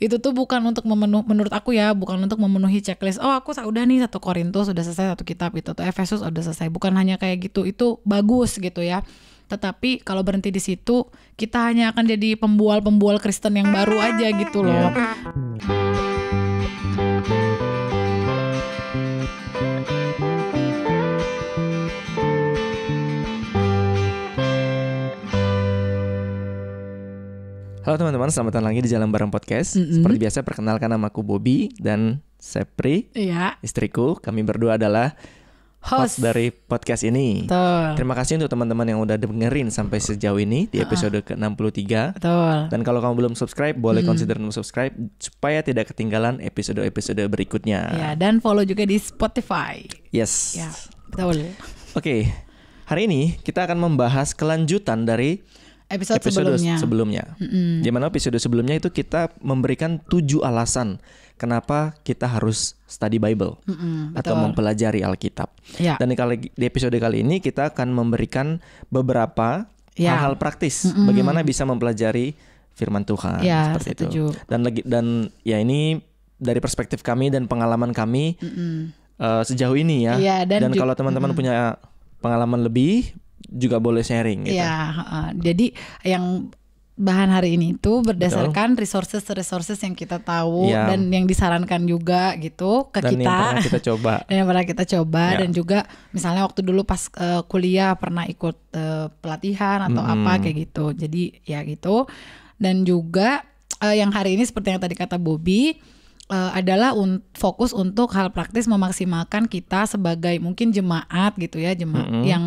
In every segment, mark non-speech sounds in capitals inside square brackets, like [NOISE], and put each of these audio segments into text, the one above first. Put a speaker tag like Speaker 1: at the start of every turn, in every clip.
Speaker 1: itu tuh bukan untuk memenuhi menurut aku ya bukan untuk memenuhi checklist oh aku udah nih satu Korintus sudah selesai satu kitab itu atau Efesus udah selesai bukan hanya kayak gitu itu bagus gitu ya tetapi kalau berhenti di situ kita hanya akan jadi pembual-pembual Kristen yang baru aja gitu loh yeah.
Speaker 2: Halo teman-teman, selamat datang lagi di Jalan Bareng Podcast. Mm -hmm. Seperti biasa perkenalkan nama aku Bobby dan Sepri, iya. istriku. Kami berdua adalah host, host dari podcast ini. Betul. Terima kasih untuk teman-teman yang udah dengerin sampai sejauh ini di episode uh. ke-63. Betul. Dan kalau kamu belum subscribe, boleh mm. consider subscribe supaya tidak ketinggalan episode-episode berikutnya. Ya,
Speaker 1: dan follow juga di Spotify. Yes. Ya, Oke.
Speaker 2: Okay. Hari ini kita akan membahas kelanjutan dari episode, episode sebelumnya. sebelumnya. Mm-hmm. Di mana episode sebelumnya itu kita memberikan tujuh alasan kenapa kita harus study Bible
Speaker 1: mm-hmm, atau
Speaker 2: mempelajari Alkitab. Yeah. Dan di, di episode kali ini kita akan memberikan beberapa yeah. hal-hal praktis mm-hmm. bagaimana bisa mempelajari firman Tuhan yeah, seperti setuju. itu. Dan lagi dan ya ini dari perspektif kami dan pengalaman kami mm-hmm. uh, sejauh ini ya. Yeah, dan dan kalau teman-teman mm-hmm. punya pengalaman lebih juga boleh sharing gitu.
Speaker 1: Ya, uh, jadi yang bahan hari ini itu berdasarkan resources-resources yang kita tahu ya. dan yang disarankan juga gitu ke dan kita. Yang pernah kita coba. [LAUGHS] dan yang pernah kita coba ya. dan juga misalnya waktu dulu pas uh, kuliah pernah ikut uh, pelatihan atau hmm. apa kayak gitu. Jadi ya gitu. Dan juga uh, yang hari ini seperti yang tadi kata Bobby uh, adalah un fokus untuk hal praktis memaksimalkan kita sebagai mungkin jemaat gitu ya jemaat mm -hmm. yang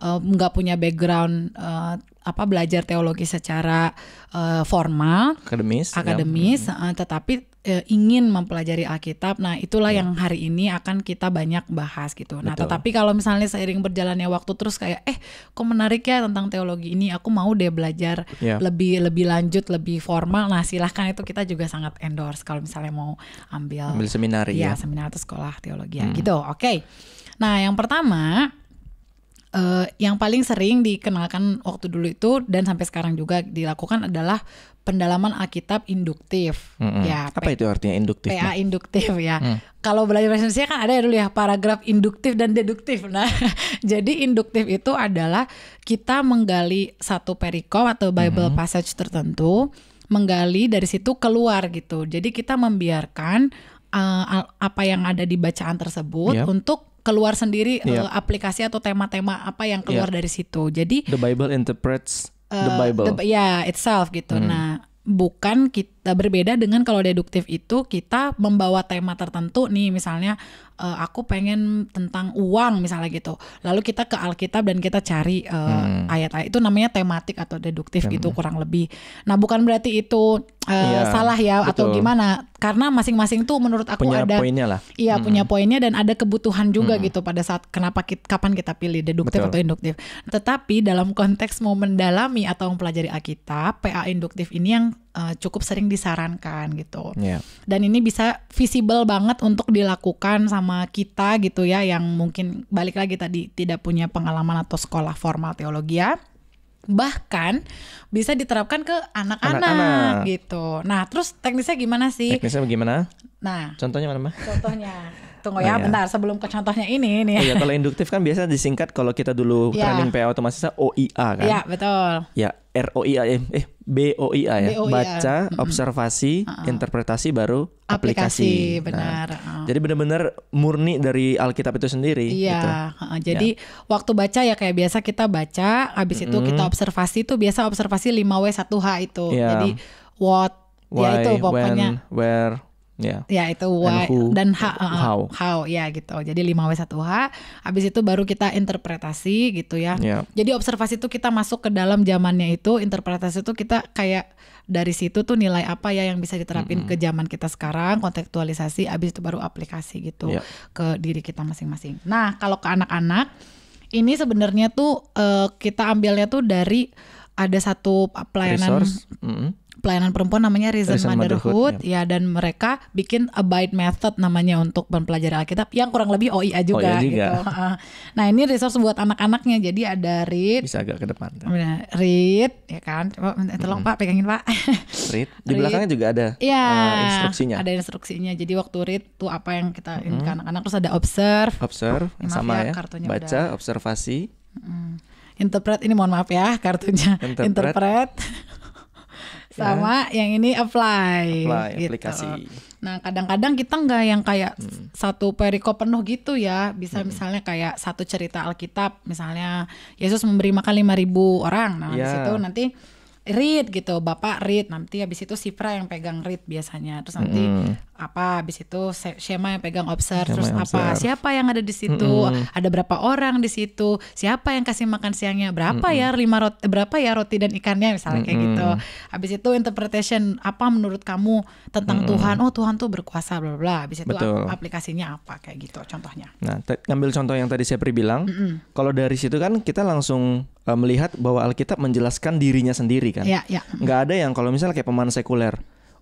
Speaker 1: eh, nggak uh, punya background uh, apa belajar teologi secara uh, formal
Speaker 2: akademis ya. akademis
Speaker 1: ya. uh, tetapi Eh, ingin mempelajari Alkitab. Nah, itulah ya. yang hari ini akan kita banyak bahas gitu. Nah, Betul. Nah, tetapi kalau misalnya seiring berjalannya waktu terus kayak eh kok menarik ya tentang teologi ini, aku mau deh belajar ya. lebih lebih lanjut, lebih formal. Nah, silahkan itu kita juga sangat endorse kalau misalnya mau ambil ambil seminar ya, ya. seminar atau sekolah teologi hmm. gitu. Oke. Okay. Nah, yang pertama Eh, yang paling sering dikenalkan waktu dulu itu dan sampai sekarang juga dilakukan adalah pendalaman Alkitab induktif.
Speaker 2: Mm -hmm. Ya, apa itu artinya induktif? PA
Speaker 1: induktif ya. Mm. Kalau belajar bahasa kan ada ya dulu ya paragraf induktif dan deduktif. Nah, [LAUGHS] jadi induktif itu adalah kita menggali satu perikop atau Bible mm -hmm. passage tertentu, menggali dari situ keluar gitu. Jadi kita membiarkan uh, apa yang ada di bacaan tersebut yep. untuk keluar sendiri yeah. Iya. uh, aplikasi atau tema-tema apa yang iya. keluar yeah. dari situ. Jadi
Speaker 2: the Bible interprets uh, the eh, Bible. ya yeah,
Speaker 1: itself gitu. Mm. Nah, bukan kita Nah, berbeda dengan kalau deduktif itu kita membawa tema tertentu nih misalnya uh, aku pengen tentang uang misalnya gitu. Lalu kita ke Alkitab dan kita cari uh, hmm. ayat-ayat itu namanya tematik atau deduktif Tem gitu kurang lebih. Nah, bukan berarti itu uh, iya, salah ya betul. atau gimana karena masing-masing tuh menurut aku punya ada poinnya
Speaker 2: lah. Iya, hmm. punya
Speaker 1: poinnya dan ada kebutuhan juga hmm. gitu pada saat kenapa kita, kapan kita pilih deduktif betul. atau induktif. Tetapi dalam konteks mau mendalami atau mempelajari Alkitab, PA induktif ini yang uh, cukup sering disarankan gitu. Yeah. Dan ini bisa visible banget untuk dilakukan sama kita gitu ya yang mungkin balik lagi tadi tidak punya pengalaman atau sekolah formal teologi ya bahkan bisa diterapkan ke anak-anak gitu. Nah, terus teknisnya gimana sih? Teknisnya bagaimana? Nah, contohnya mana, Mbak? Contohnya. Tunggu oh, ya, nah, ya, bentar sebelum ke contohnya ini nih. Oh iya, kalau
Speaker 2: induktif kan biasanya disingkat kalau kita dulu [LAUGHS] ya. training PA atau OIA kan. Iya, betul. Ya, R O I A M eh B O I A ya B-O-I-A. baca mm -hmm. observasi uh -uh. interpretasi baru aplikasi, aplikasi nah, benar nah, uh. jadi benar-benar murni dari Alkitab itu sendiri iya gitu. uh, jadi ya.
Speaker 1: waktu baca ya kayak biasa kita baca habis itu mm -hmm. kita observasi itu biasa observasi 5W 1H itu yeah. jadi what
Speaker 2: Why, ya itu pokoknya when, where Yeah.
Speaker 1: Ya itu why who, dan ha, uh, uh, how. How ya gitu. Jadi 5W1H habis itu baru kita interpretasi gitu ya. Yeah. Jadi observasi itu kita masuk ke dalam zamannya itu, interpretasi itu kita kayak dari situ tuh nilai apa ya yang bisa diterapin mm -hmm. ke zaman kita sekarang, kontekstualisasi habis itu baru aplikasi gitu yeah. ke diri kita masing-masing. Nah, kalau ke anak-anak ini sebenarnya tuh uh, kita ambilnya tuh dari ada satu pelayanan Resource. Mm -hmm pelayanan perempuan namanya Reason, Reason Motherhood, Motherhood ya. ya dan mereka bikin Abide Method namanya untuk mempelajari Alkitab yang kurang lebih OIA juga, OIA juga. gitu. nah, ini resource buat anak-anaknya. Jadi ada read bisa agak ke depan. Nah, read ya kan. Coba oh, tolong hmm. Pak pegangin Pak. [LAUGHS]
Speaker 2: read. Di read. juga ada ya, uh, instruksinya. Ada
Speaker 1: instruksinya. Jadi waktu read tuh apa yang kita hmm. ke anak-anak terus ada observe. Observe oh, sama ya. ya. Baca, udah.
Speaker 2: observasi. Hmm.
Speaker 1: Interpret ini mohon maaf ya
Speaker 2: kartunya. Interpret. Interpret
Speaker 1: sama ya. yang ini apply, apply gitu. aplikasi. Nah kadang-kadang kita nggak yang kayak hmm. satu perikop penuh gitu ya, bisa hmm. misalnya kayak satu cerita Alkitab, misalnya Yesus memberi makan lima ribu orang, nah ya. di iya. situ nanti read gitu bapak read nanti habis itu Sifra yang pegang read biasanya terus nanti mm. apa habis itu Syema yang pegang observe Shema terus apa siapa yang ada di situ mm ada berapa orang di situ siapa yang kasih makan siangnya berapa mm ya lima roti berapa ya roti dan ikannya misalnya mm kayak gitu habis itu interpretation apa menurut kamu tentang mm Tuhan oh Tuhan tuh berkuasa bla bla habis itu Betul. aplikasinya apa kayak gitu contohnya
Speaker 2: nah ngambil contoh yang tadi saya pribilang mm kalau dari situ kan kita langsung Eh, melihat bahwa Alkitab menjelaskan dirinya sendiri kan. Iya, Nggak ada yang kalau misalnya kayak pemahaman sekuler.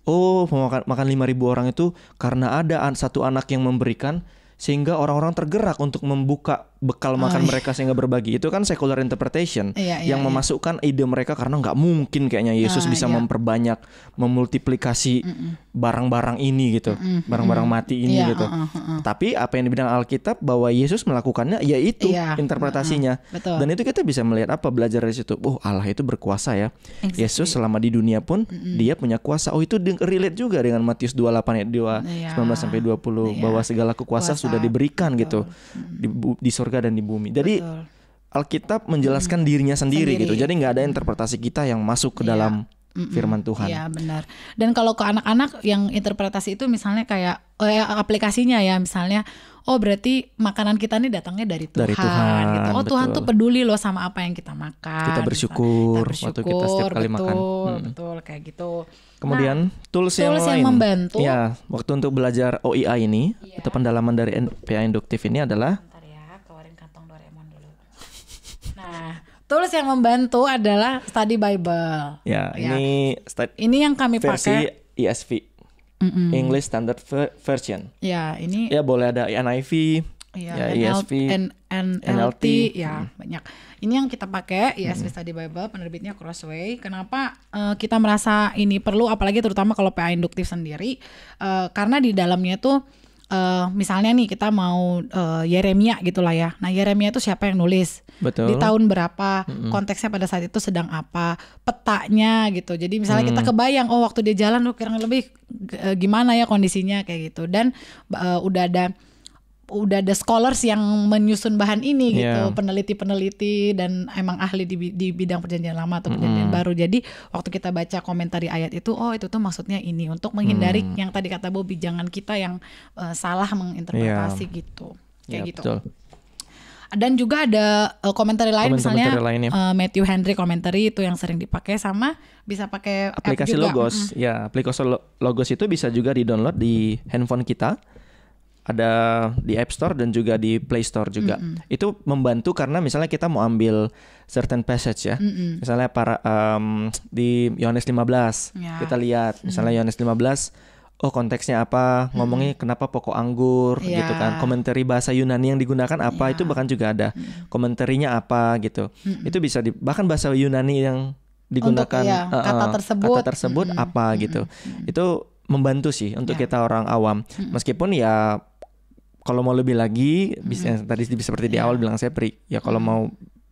Speaker 2: Oh, makan makan 5000 orang itu karena ada satu anak yang memberikan sehingga orang-orang tergerak untuk membuka bekal makan mereka sehingga berbagi itu kan secular interpretation iya, iya, yang iya. memasukkan ide mereka karena nggak mungkin kayaknya Yesus ah, bisa iya. memperbanyak memultiplikasi barang-barang ini gitu barang-barang mati ini iya, gitu uh, uh, uh, uh, tapi apa yang dibilang Alkitab bahwa Yesus melakukannya yaitu iya, uh, uh, interpretasinya betul. dan itu kita bisa melihat apa belajar dari situ oh Allah itu berkuasa ya exactly. Yesus selama di dunia pun dia punya kuasa oh itu relate juga dengan Matius 28 ayat 2 iya, 19 sampai 20 iya. bahwa segala kekuasaan sudah diberikan gitu. betul. gitu di, di surga surga dan di bumi. Jadi Alkitab menjelaskan hmm. dirinya sendiri, gitu. sendiri gitu. Jadi nggak ada interpretasi kita yang masuk ke iya. dalam firman Tuhan. Iya
Speaker 1: benar. Dan kalau ke anak-anak yang interpretasi itu misalnya kayak eh, aplikasinya ya misalnya oh berarti makanan kita ini datangnya dari Tuhan, dari Tuhan gitu. Oh betul. Tuhan tuh peduli loh sama apa yang kita makan. Kita gitu.
Speaker 2: bersyukur, kita bersyukur waktu kita setiap kali makan. Hmm.
Speaker 1: Betul kayak gitu. Kemudian nah,
Speaker 2: tools, yang, tools yang, yang membantu. Ya, waktu untuk belajar OIA ini yeah. atau pendalaman dari NPA induktif ini adalah kantong Doraemon dulu.
Speaker 1: Nah, tools yang membantu adalah study Bible. Ya, ya.
Speaker 2: ini ini yang kami versi pakai ESV. Mm -mm. English Standard Version.
Speaker 1: Ya, ini
Speaker 2: Ya, boleh ada NIV, iya, ya, e ya ESV,
Speaker 1: NLT, NLT, ya, hmm. banyak. Ini yang kita pakai ESV hmm. Study Bible penerbitnya Crossway. Kenapa uh, kita merasa ini perlu apalagi terutama kalau PA induktif sendiri? Uh, karena di dalamnya tuh uh, misalnya nih kita mau uh, Yeremia gitulah ya. Nah Yeremia itu siapa yang nulis?
Speaker 2: Betul. Di tahun
Speaker 1: berapa? Mm-hmm. Konteksnya pada saat itu sedang apa? Petanya gitu. Jadi misalnya mm. kita kebayang, oh waktu dia jalan tuh oh, kira lebih uh, gimana ya kondisinya kayak gitu. Dan uh, udah ada udah ada scholars yang menyusun bahan ini yeah. gitu iya. peneliti-peneliti dan emang ahli di, di bidang perjanjian lama atau perjanjian mm baru jadi waktu kita baca komentari ayat itu oh itu tuh maksudnya ini untuk menghindari mm. yang tadi kata bu jangan kita yang uh, salah menginterpretasi yeah. gitu kayak yeah, gitu betul. dan juga ada eh, komentar lain komentari misalnya lain, ya. Eh, Matthew Henry komentar itu yang sering dipakai sama bisa pakai aplikasi juga. logos
Speaker 2: ya aplikasi logos itu bisa juga di download di handphone kita ada di App Store dan juga di Play Store juga. Mm -hmm. Itu membantu karena misalnya kita mau ambil certain passage ya. Mm -hmm. Misalnya para um, di Yohanes 15 yeah. kita lihat misalnya Yohanes mm -hmm. 15 oh konteksnya apa hmm. ngomongnya kenapa pokok anggur yeah. gitu kan komentari bahasa Yunani yang digunakan apa yeah. itu bahkan juga ada hmm. komentarinya apa gitu hmm. itu bisa di, bahkan bahasa Yunani yang digunakan Untuk, iya, uh, kata eh, tersebut kata tersebut hmm. apa gitu hmm. itu membantu sih untuk yeah. kita orang awam hmm. meskipun ya kalau mau lebih lagi bisa hmm. tadi seperti di yeah. awal bilang saya pri ya kalau hmm. mau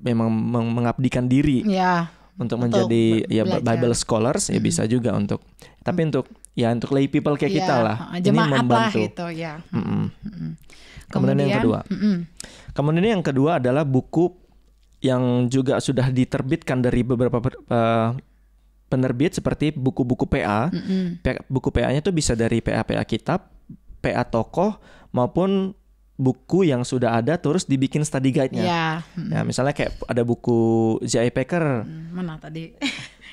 Speaker 2: memang mengabdikan diri yeah. untuk, untuk menjadi be ya Bible scholars hmm. ya bisa hmm. juga untuk tapi hmm. untuk ya untuk lay people kayak yeah. kita lah Jemaat ini membantu gitu, ya. mm -mm. Mm kemudian, kemudian yang kedua mm -mm. kemudian yang kedua adalah buku yang juga sudah diterbitkan dari beberapa uh, penerbit seperti buku-buku PA. Mm -hmm. buku PA-nya tuh bisa dari PA PA kitab, PA tokoh maupun buku yang sudah ada terus dibikin study guide-nya. Iya. Ya. Hmm. Nah, misalnya kayak ada buku J.I. Packer. Hmm, mana tadi?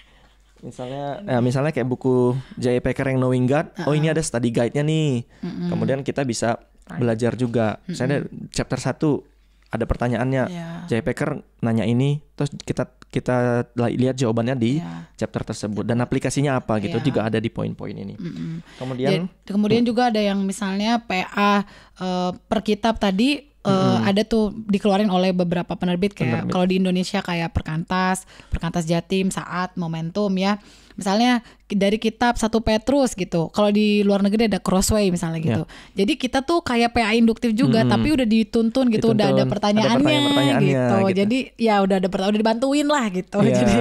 Speaker 2: [LAUGHS] misalnya ya, misalnya kayak buku J.I. Packer yang Knowing God. Uh -uh. Oh, ini ada study guide-nya nih. -mm. Kemudian kita bisa belajar juga. Mm -mm. Saya ada chapter 1 ada pertanyaannya. Yeah. J.I. Packer nanya ini, terus kita kita lihat jawabannya di yeah. chapter tersebut dan iya. aplikasinya apa gitu yeah. juga ada di poin-poin ini. Mm-hmm. Kemudian Jadi,
Speaker 1: kemudian mm. juga ada yang misalnya PA uh, eh, per kitab tadi uh, mm-hmm. ada tuh dikeluarin oleh beberapa penerbit kayak kalau di Indonesia kayak Perkantas, Perkantas Jatim, Saat, Momentum ya misalnya dari kitab satu Petrus gitu. Kalau di luar negeri ada Crossway misalnya ya. gitu. Yeah. Jadi kita tuh kayak PA induktif juga hmm. tapi udah dituntun gitu, dituntun, udah ada pertanyaannya, ada -pertanyaannya gitu. gitu. Jadi ya udah ada pertanyaan udah dibantuin lah gitu. Yeah. [LAUGHS] Jadi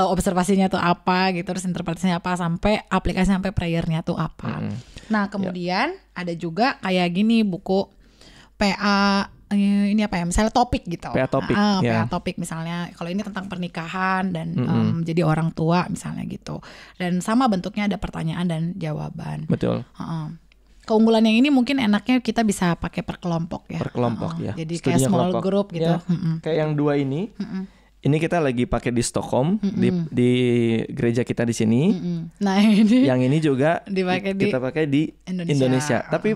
Speaker 1: uh, observasinya tuh apa gitu, terus interpretasinya apa sampai aplikasi sampai prayernya tuh apa. Hmm. Nah, iya. kemudian yeah. ada juga kayak gini buku PA Eh, ini apa ya misalnya topik gitu PA topik ah, PA yeah. topik misalnya kalau ini tentang pernikahan dan mm -hmm. um, jadi orang tua misalnya gitu dan sama bentuknya ada pertanyaan dan jawaban betul uh -uh. keunggulan yang ini mungkin enaknya kita bisa pakai per kelompok ya per
Speaker 2: kelompok uh -uh. ya jadi Studinya kayak small kelompok. group gitu ya, mm -hmm. kayak yang dua ini mm -hmm. Ini kita lagi pakai di Stockholm mm -hmm. di, di gereja kita di sini. Mm -hmm.
Speaker 1: Nah [LAUGHS] ini yang
Speaker 2: ini juga di, kita pakai di Indonesia. Indonesia. Tapi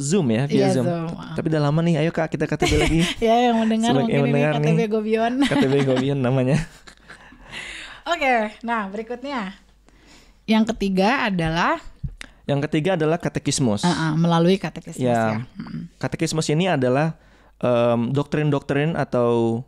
Speaker 2: Zoom ya via yeah, Zoom. Zoom. Tapi udah lama nih, ayo kak kita KTB [LAUGHS] lagi.
Speaker 1: ya yang mendengar Sebagai mungkin yang mendengar ini KTB nih, Gobion. [LAUGHS] KTB
Speaker 2: Gobion namanya. [LAUGHS]
Speaker 1: Oke, okay, nah berikutnya yang ketiga adalah
Speaker 2: yang ketiga adalah katekismus. Uh -uh,
Speaker 1: melalui katekismus
Speaker 2: ya. ya. Hmm. Katekismus ini adalah um, doktrin -doktrin atau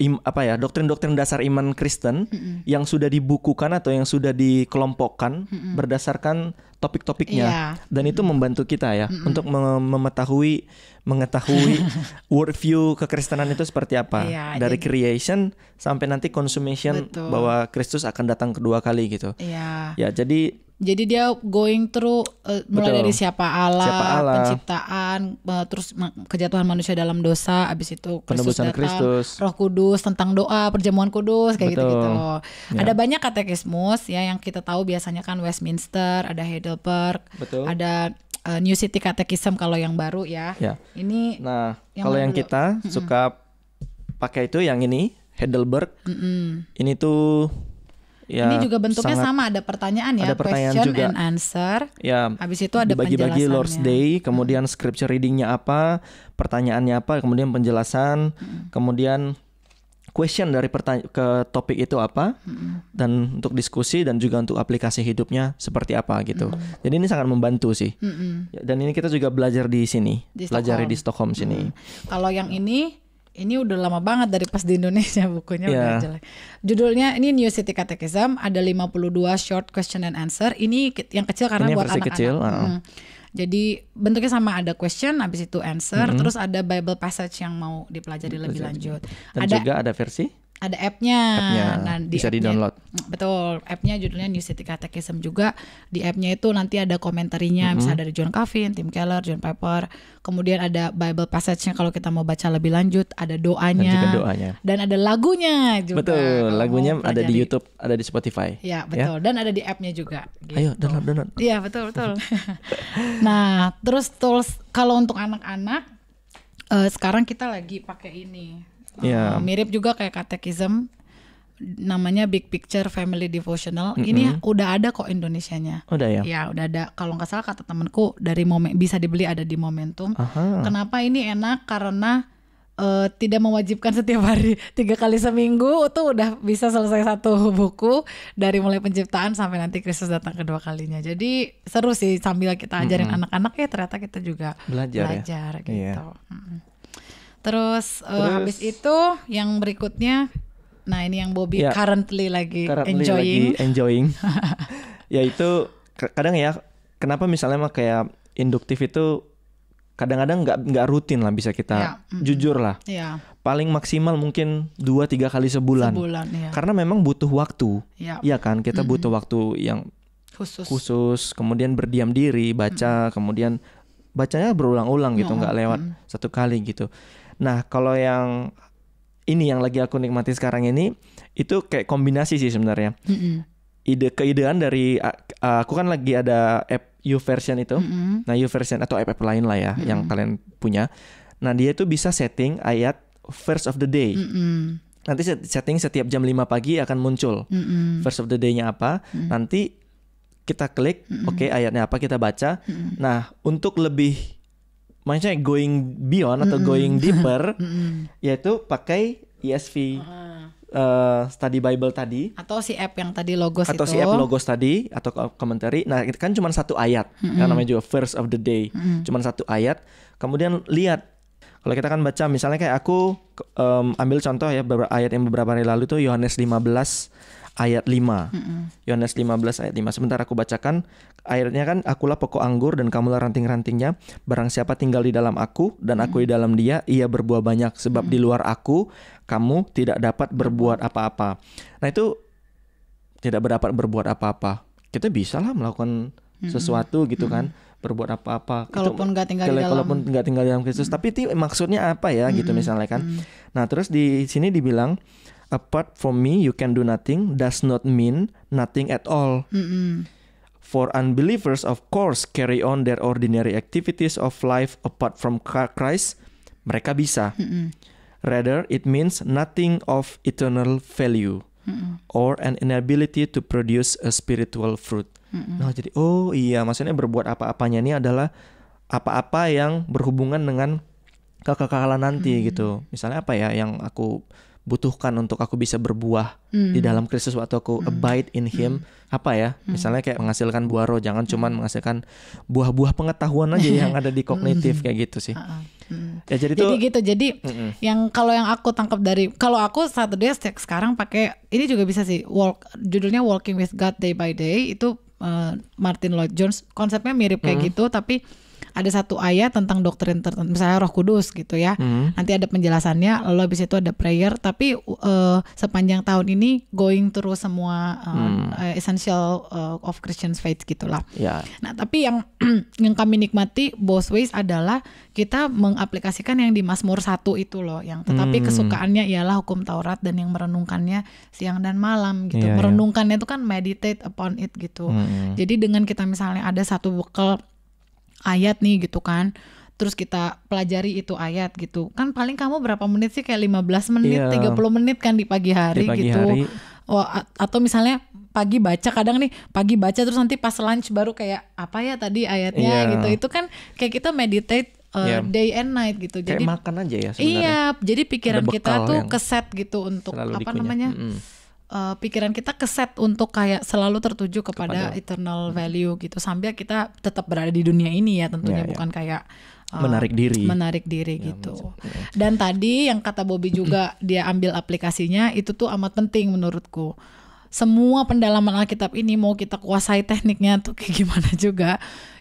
Speaker 2: im, apa ya doktrin-doktrin dasar iman Kristen mm -mm. yang sudah dibukukan atau yang sudah dikelompokkan mm -mm. berdasarkan topik-topiknya yeah. dan mm -mm. itu membantu kita ya mm -mm. untuk mem- memetahui mengetahui [LAUGHS] worldview kekristenan itu seperti apa yeah, dari jadi... creation sampai nanti consummation Betul. bahwa Kristus akan datang kedua kali gitu yeah. ya jadi
Speaker 1: jadi dia going through uh, mulai Betul. dari siapa Allah, siapa Allah. penciptaan, eh, terus kejatuhan manusia dalam dosa, abis itu Kristus datang, Kristus. Roh Kudus tentang doa, perjamuan kudus kayak gitu-gitu. Ya. Ada banyak katekismus ya yang kita tahu biasanya kan Westminster, ada Heidelberg, Betul. ada uh, New City Catechism kalau yang baru ya. ya. Ini
Speaker 2: Nah, yang kalau yang dulu? kita mm -mm. suka pakai itu yang ini Heidelberg. Mm -hmm. Ini tuh Ya, Ini juga bentuknya sangat, sama
Speaker 1: ada pertanyaan ya, ada pertanyaan question juga. and answer.
Speaker 2: Ya. Habis itu ada bagi-bagi Lord's Day, kemudian hmm. scripture readingnya apa, pertanyaannya apa, kemudian penjelasan, hmm. kemudian question dari ke topik itu apa hmm dan untuk diskusi dan juga untuk aplikasi hidupnya seperti apa gitu. hmm Jadi ini sangat membantu sih. hmm Dan ini kita juga belajar di sini, di belajar di Stockholm sini. hmm
Speaker 1: Kalau yang ini ini udah lama banget dari pas di Indonesia [LAUGHS] bukunya yeah. udah iya. jelek. Judulnya ini New City Catechism, ada 52 short question and answer. Ini yang kecil karena ini buat anak-anak. Kecil, uh. hmm. Jadi bentuknya sama ada question habis itu answer, mm -hmm. terus ada Bible passage yang mau dipelajari lebih lanjut. Dan ada, juga ada versi ada app-nya. app Nah, di bisa app di-download. Mm, betul, app-nya judulnya New City Catechism juga. Di app-nya itu nanti ada komentarnya, mm-hmm. bisa dari John Calvin, Tim Keller, John Piper. Kemudian ada Bible passage-nya kalau kita mau baca lebih lanjut, ada doanya. Dan, juga doanya. dan ada lagunya juga. Betul, lagunya pelajari. ada di
Speaker 2: YouTube, ada di Spotify. Ya,
Speaker 1: ya? betul. Ya? Dan ada di app-nya juga.
Speaker 2: Gitu. Ayo, download, download.
Speaker 1: Iya, betul, betul. [LAUGHS] nah, terus tools kalau untuk anak-anak uh, sekarang kita lagi pakai ini Yeah. Oh, uh, iya. mirip juga kayak katekism namanya Big Picture Family Devotional. Mm-hmm. Ini udah ada kok Indonesia nya. Oh, udah ya. Ya, udah ada. Kalau nggak salah kata temanku dari momen bisa dibeli ada di Momentum.
Speaker 2: Aha. Kenapa
Speaker 1: ini enak? Karena uh, tidak mewajibkan setiap hari [LAUGHS] tiga kali seminggu itu udah bisa selesai satu buku dari mulai penciptaan sampai nanti Kristus datang kedua kalinya. Jadi seru sih sambil kita ajarin mm-hmm. anak-anak ya ternyata kita juga belajar, ya? belajar ya? gitu.
Speaker 2: yeah. Mm-hmm.
Speaker 1: Terus, eh, Terus uh, habis itu yang berikutnya, nah ini yang Bobby ya, currently lagi currently enjoying, lagi enjoying,
Speaker 2: [LAUGHS] yaitu kadang ya kenapa misalnya mah kayak induktif itu kadang-kadang nggak -kadang nggak rutin lah bisa kita ya, mm, -mm. jujur lah ya. paling maksimal mungkin dua tiga kali sebulan,
Speaker 1: sebulan ya. karena
Speaker 2: memang butuh waktu ya, ya kan kita mm -hmm. butuh waktu yang khusus khusus kemudian berdiam diri baca mm -hmm. kemudian bacanya berulang-ulang gitu nggak mm -hmm. lewat satu kali gitu Nah, kalau yang ini yang lagi aku nikmati sekarang ini itu kayak kombinasi sih sebenarnya. Mm -hmm. Ide keidean dari aku kan lagi ada app U version itu. Mm -hmm. Nah, U version atau app-app lain lah ya mm -hmm. yang kalian punya. Nah, dia itu bisa setting ayat first of the day. Mm -hmm. Nanti setting setiap jam 5 pagi akan muncul. Mm -hmm. First of the day-nya apa? Mm -hmm. Nanti kita klik, mm -hmm. oke okay, ayatnya apa kita baca. Mm -hmm. Nah, untuk lebih maksudnya going beyond atau mm -hmm. going deeper [LAUGHS] yaitu pakai ESV ah. uh, study Bible tadi
Speaker 1: atau si app yang tadi logos atau itu. si app logos
Speaker 2: tadi atau komentari. nah itu kan cuma satu ayat mm -hmm. kan namanya juga First of the day mm -hmm. cuma satu ayat kemudian lihat kalau kita kan baca misalnya kayak aku um, ambil contoh ya beberapa ayat yang beberapa hari lalu tuh Yohanes 15 ayat 5. Mm-hmm. Yohanes 15 ayat 5. Sebentar aku bacakan. Ayatnya kan akulah pokok anggur dan kamulah ranting-rantingnya. Barang siapa tinggal di dalam aku dan aku di dalam dia, ia berbuah banyak sebab di luar aku kamu tidak dapat berbuat apa-apa. Nah, itu tidak dapat berbuat apa-apa. Kita bisa lah melakukan sesuatu gitu kan berbuat apa-apa. Kalaupun nggak tinggal kalaupun di dalam. Kalaupun nggak tinggal di dalam Kristus, hmm. tapi itu maksudnya apa ya hmm. gitu misalnya kan. Hmm. Nah terus di sini dibilang apart from me you can do nothing does not mean nothing at all. Mm -hmm. For unbelievers, of course, carry on their ordinary activities of life apart from Christ. Mereka bisa. Mm -hmm. Rather, it means nothing of eternal value mm -hmm. or an inability to produce a spiritual fruit. Mm -hmm. Nah, jadi oh iya, maksudnya berbuat apa-apanya ini adalah apa-apa yang berhubungan dengan kekekalan nanti mm -hmm. gitu. Misalnya apa ya yang aku butuhkan untuk aku bisa berbuah mm. di hmm. dalam Kristus waktu aku mm. abide in Him mm. apa ya mm. misalnya kayak menghasilkan buah roh jangan cuma hmm. menghasilkan buah-buah pengetahuan aja [LAUGHS] yang ada di kognitif kayak gitu sih mm. ya jadi, jadi tuh, gitu jadi mm-mm.
Speaker 1: yang kalau yang aku tangkap dari kalau aku satu dia sekarang pakai ini juga bisa sih walk judulnya Walking with God Day by Day itu uh, Martin Lloyd Jones konsepnya mirip kayak mm. gitu tapi ada satu ayat tentang doktrin tertentu misalnya Roh Kudus gitu ya. Hmm. Nanti ada penjelasannya lalu habis itu ada prayer tapi uh, sepanjang tahun ini going through semua uh, hmm. Eh, essential uh, of Christian faith gitulah. Yeah. Nah, tapi yang [CLEARS THROAT] yang kami nikmati both ways adalah kita mengaplikasikan yang di Mazmur satu itu loh yang tetapi hmm. kesukaannya ialah hukum Taurat dan yang merenungkannya siang dan malam gitu. Yeah, iya. merenungkannya yeah. itu kan meditate upon it gitu. Hmm. Jadi dengan kita misalnya ada satu bekal ayat nih gitu kan terus kita pelajari itu ayat gitu kan paling kamu berapa menit sih kayak 15 menit yeah. 30 menit kan di pagi hari di pagi gitu hari. Oh, atau misalnya pagi baca kadang nih pagi baca terus nanti pas lunch baru kayak apa ya tadi ayatnya yeah. gitu itu kan kayak kita meditate uh, yeah. day and night gitu kayak jadi makan
Speaker 2: aja ya sebenarnya iya
Speaker 1: jadi pikiran kita tuh keset gitu untuk apa dikunyah. namanya mm -hmm uh, pikiran kita keset untuk kayak selalu tertuju kepada, kepada eternal hmm. value gitu sambil kita tetap berada di dunia ini ya tentunya yeah, ya. bukan kayak eh, menarik diri menarik diri ya, gitu yeah. dan tadi yang kata Bobby juga [CLEARS THROAT] dia ambil aplikasinya itu tuh amat penting menurutku semua pendalaman Alkitab ini mau kita kuasai tekniknya tuh [LAUGHS] kayak gimana juga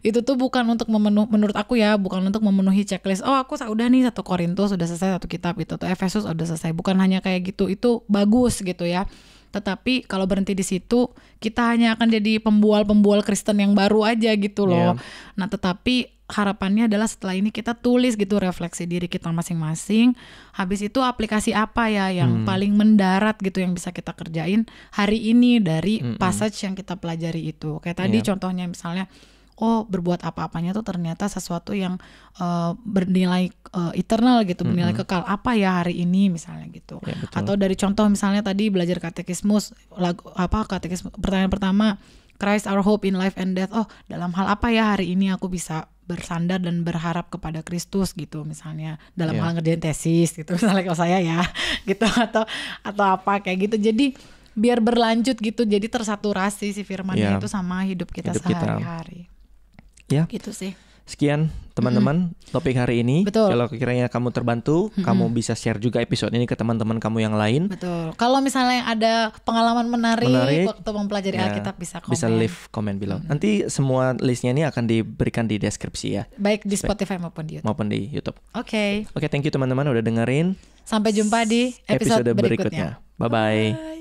Speaker 1: itu tuh bukan untuk memenuh menurut aku ya bukan untuk memenuhi checklist oh aku sudah nih satu Korintus sudah selesai satu kitab itu tuh Efesus sudah selesai bukan hanya kayak gitu itu bagus gitu ya tetapi kalau berhenti di situ, kita hanya akan jadi pembual-pembual Kristen yang baru aja gitu loh. Yeah. Nah, tetapi harapannya adalah setelah ini kita tulis gitu refleksi diri kita masing-masing. Habis itu aplikasi apa ya yang hmm. paling mendarat gitu yang bisa kita kerjain hari ini dari hmm. hmm. passage yang kita pelajari itu. Kayak tadi yeah. contohnya misalnya Oh berbuat apa-apanya tuh ternyata sesuatu yang uh, bernilai uh, eternal gitu, bernilai mm -hmm. kekal. Apa ya hari ini misalnya gitu. Ya, Atau dari contoh misalnya tadi belajar katekismus, lagu apa katekismus pertanyaan pertama Christ our hope in life and death. Oh, dalam hal apa ya hari ini aku bisa bersandar dan berharap kepada Kristus gitu misalnya dalam yeah. hal ngerjain tesis gitu [LAUGHS] misalnya kalau saya ya [LAUGHS] gitu atau atau apa kayak gitu. Jadi biar berlanjut gitu. Jadi tersaturasi si firmannya yeah. itu sama hidup kita sehari-hari. Ya. Gitu sih.
Speaker 2: Sekian teman-teman mm-hmm. topik hari ini. Betul. Kalau kiranya kamu terbantu, mm-hmm. kamu bisa share juga episode ini ke teman-teman kamu yang lain.
Speaker 1: Betul. Kalau misalnya ada pengalaman menarik, menarik waktu mempelajari ya, Alkitab bisa komen. Bisa
Speaker 2: leave comment below. Mm-hmm. Nanti semua listnya ini akan diberikan di deskripsi ya.
Speaker 1: Baik di Spotify maupun di YouTube.
Speaker 2: Maupun di YouTube. Oke. Okay. Oke, okay, thank you teman-teman udah dengerin.
Speaker 1: Sampai jumpa di episode, episode berikutnya.
Speaker 2: bye bye